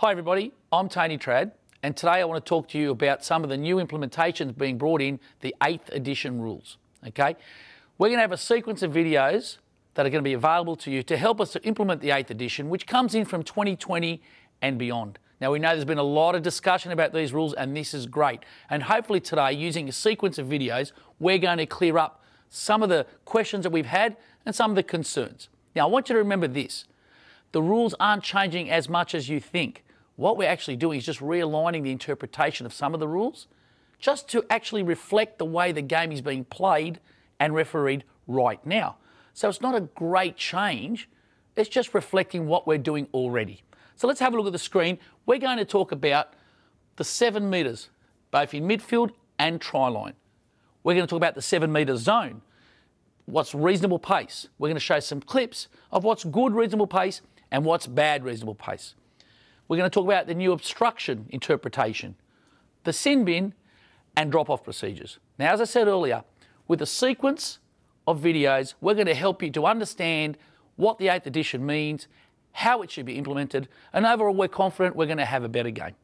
Hi, everybody. I'm Tony Trad, and today I want to talk to you about some of the new implementations being brought in the 8th edition rules. Okay, we're going to have a sequence of videos that are going to be available to you to help us to implement the 8th edition, which comes in from 2020 and beyond. Now, we know there's been a lot of discussion about these rules, and this is great. And hopefully, today, using a sequence of videos, we're going to clear up some of the questions that we've had and some of the concerns. Now, I want you to remember this the rules aren't changing as much as you think. What we're actually doing is just realigning the interpretation of some of the rules just to actually reflect the way the game is being played and refereed right now. So it's not a great change, it's just reflecting what we're doing already. So let's have a look at the screen. We're going to talk about the seven metres, both in midfield and try line. We're going to talk about the seven metre zone, what's reasonable pace. We're going to show some clips of what's good reasonable pace and what's bad reasonable pace. We're going to talk about the new obstruction interpretation, the sin bin, and drop off procedures. Now, as I said earlier, with a sequence of videos, we're going to help you to understand what the 8th edition means, how it should be implemented, and overall, we're confident we're going to have a better game.